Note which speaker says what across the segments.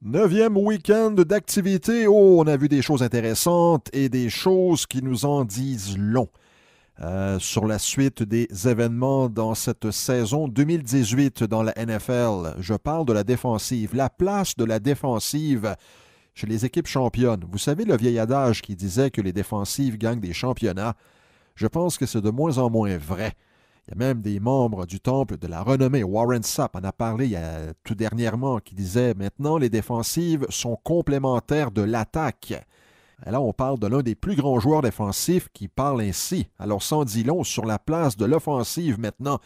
Speaker 1: Neuvième week-end d'activité. Oh, on a vu des choses intéressantes et des choses qui nous en disent long euh, sur la suite des événements dans cette saison 2018 dans la NFL. Je parle de la défensive, la place de la défensive chez les équipes championnes. Vous savez le vieil adage qui disait que les défensives gagnent des championnats. Je pense que c'est de moins en moins vrai. Il y a même des membres du temple de la renommée, Warren Sapp en a parlé tout dernièrement, qui disait maintenant les défensives sont complémentaires de l'attaque. là, on parle de l'un des plus grands joueurs défensifs qui parle ainsi. Alors, sans dit long sur la place de l'offensive maintenant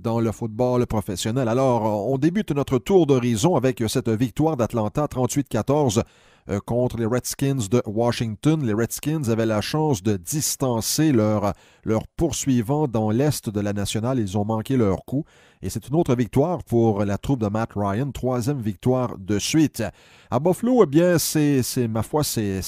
Speaker 1: dans le football professionnel. Alors, on débute notre tour d'horizon avec cette victoire d'Atlanta 38-14 euh, contre les Redskins de Washington. Les Redskins avaient la chance de distancer leurs leur poursuivants dans l'Est de la nationale. Ils ont manqué leur coup. Et c'est une autre victoire pour la troupe de Matt Ryan, troisième victoire de suite. À Buffalo, eh bien, c'est, ma foi, c'est,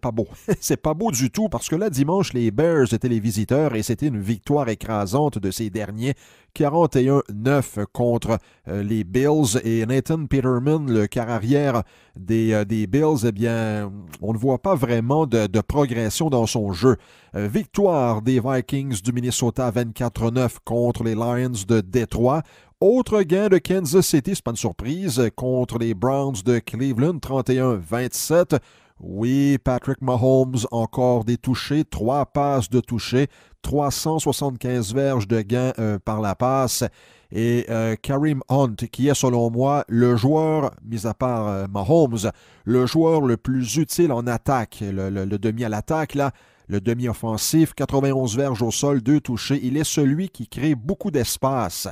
Speaker 1: pas beau. c'est pas beau du tout parce que là, dimanche, les Bears étaient les visiteurs et c'était une victoire écrasante de ces derniers. 41-9 contre euh, les Bills et Nathan Peterman, le carrière arrière des, euh, des Bills, eh bien, on ne voit pas vraiment de, progression dans son jeu. Euh, victoire des Vikings du Minnesota 24-9 contre les Lions de Détroit. Autre gain de Kansas City, c'est pas une surprise, contre les Browns de Cleveland 31-27. Oui, Patrick Mahomes, encore des touchés, trois passes de touchés, 375 verges de gain euh, par la passe. Et euh, Karim Hunt, qui est selon moi le joueur, mis à part euh, Mahomes, le joueur le plus utile en attaque, le, demi à l'attaque, là, le demi-offensif, 91 verges au sol, deux touchés. Il est celui qui crée beaucoup d'espace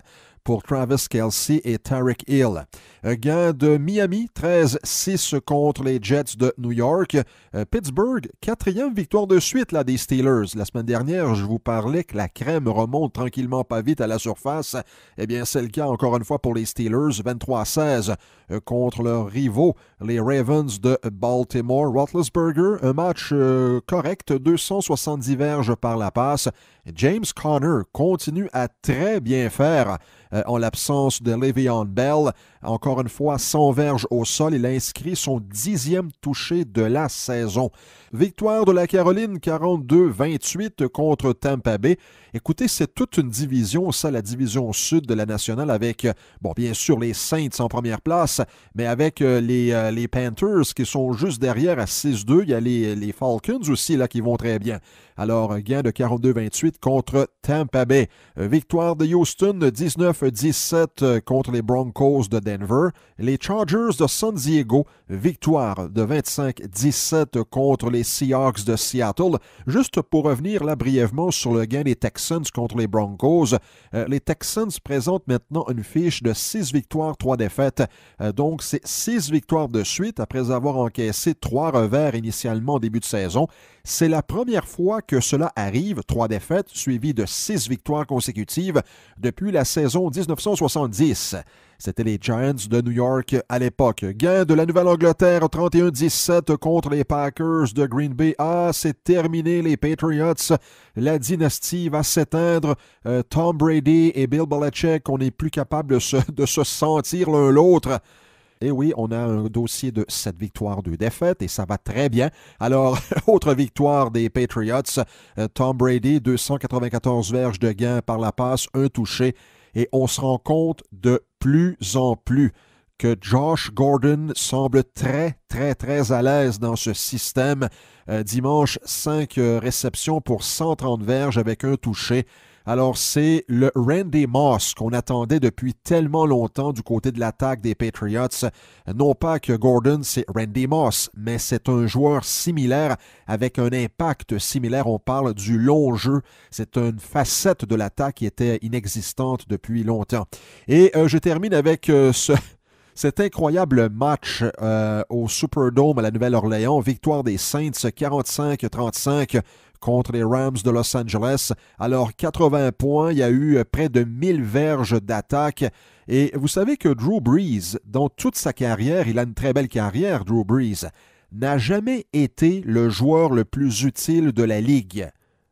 Speaker 1: pour Travis Kelsey et Tarek Hill. Gain de Miami, 13-6 contre les Jets de New York. Euh, Pittsburgh, quatrième victoire de suite là, des Steelers. La semaine dernière, je vous parlais que la crème remonte tranquillement pas vite à la surface. Eh bien, c'est le cas encore une fois pour les Steelers, 23-16 euh, contre leurs rivaux, les Ravens de Baltimore. Roethlisberger, un match euh, correct, 270 verges par la passe. James Conner continue à très bien faire. Euh, en l'absence de Le'Veon Bell. Encore une fois, sans verge au sol, il inscrit son dixième touché de la saison. Victoire de la Caroline 42-28 contre Tampa Bay. Écoutez, c'est toute une division, ça, la division sud de la nationale, avec, euh, bon, bien sûr, les Saints en première place, mais avec euh, les, Panthers qui sont juste derrière à 6-2. Il y a les, Falcons aussi, là, qui vont très bien. Alors, gain de 42-28 contre Tampa Bay. Victoire de Houston 19 17 euh, contre les Broncos de Denver. Les Chargers de San Diego, victoire de 25-17 contre les Seahawks de Seattle. Juste pour revenir là brièvement sur le gain des Texans contre les Broncos, euh, les Texans présentent maintenant une fiche de 6 victoires, 3 défaites. Euh, donc c'est 6 victoires de suite après avoir encaissé 3 revers initialement en début de saison. C'est la première fois que cela arrive, 3 défaites suivies de 6 victoires consécutives depuis la saison 1970. C'était les Giants de New York à l'époque. Gain de la Nouvelle-Angleterre 31-17 contre les Packers de Green Bay. Ah, c'est terminé les Patriots. La dynastie va s'éteindre. Euh, Tom Brady et Bill Belichick, on n'est plus capable de se, sentir l'un l'autre. Et eh oui, on a un dossier de 7 victoires, 2 défaites, et ça va très bien. Alors, autre victoire des Patriots, euh, Tom Brady, 294 verges de gain par la passe, un touché et on se rend compte de plus en plus que Josh Gordon semble très, très, très à l'aise dans ce système. Euh, dimanche, 5 euh, réceptions pour 130 verges avec un touché. Alors, c'est le Randy Moss qu'on attendait depuis tellement longtemps du côté de l'attaque des Patriots. Non pas que Gordon, c'est Randy Moss, mais c'est un joueur similaire avec un impact similaire. On parle du long jeu. C'est une facette de l'attaque qui était inexistante depuis longtemps. Et euh, je termine avec euh, ce cet incroyable match euh, au Superdome à la Nouvelle-Orléans, victoire des Saints 45-35 contre les Rams de Los Angeles. Alors 80 points, il y a eu euh, près de 1000 verges d'attaque. Et vous savez que Drew Brees, dans toute sa carrière, il a une très belle carrière, Drew Brees, n'a jamais été le joueur le plus utile de la ligue.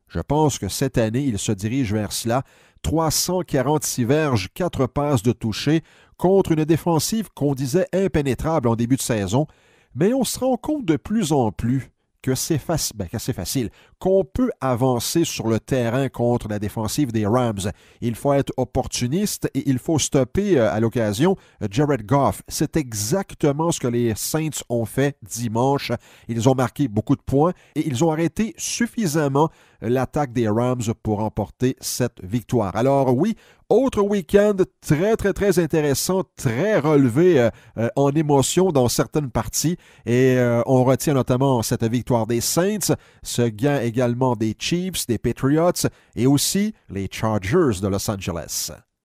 Speaker 1: Je pense que cette année, il se dirige vers cela. 346 verges, 4 passes de toucher contre une défensive qu'on disait impénétrable en début de saison, mais on se rend compte de plus en plus ben, que c'est facile, qu'on peut avancer sur le terrain contre la défensive des Rams. Il faut être opportuniste et il faut stopper euh, à l'occasion Jared Goff. C'est exactement ce que les Saints ont fait dimanche. Ils ont marqué beaucoup de points et ils ont arrêté suffisamment l'attaque des Rams pour remporter cette victoire. Alors oui, autre week-end très, très, très intéressant, très relevé euh, euh, en émotion dans certaines parties. Et euh, on retient notamment cette victoire des Saints, ce gain également des Chiefs, des Patriots et aussi les Chargers de Los Angeles.